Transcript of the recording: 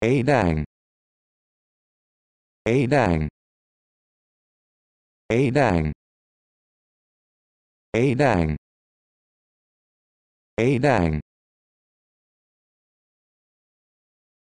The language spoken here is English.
A dang. A dang. A dang. A dang. A dang.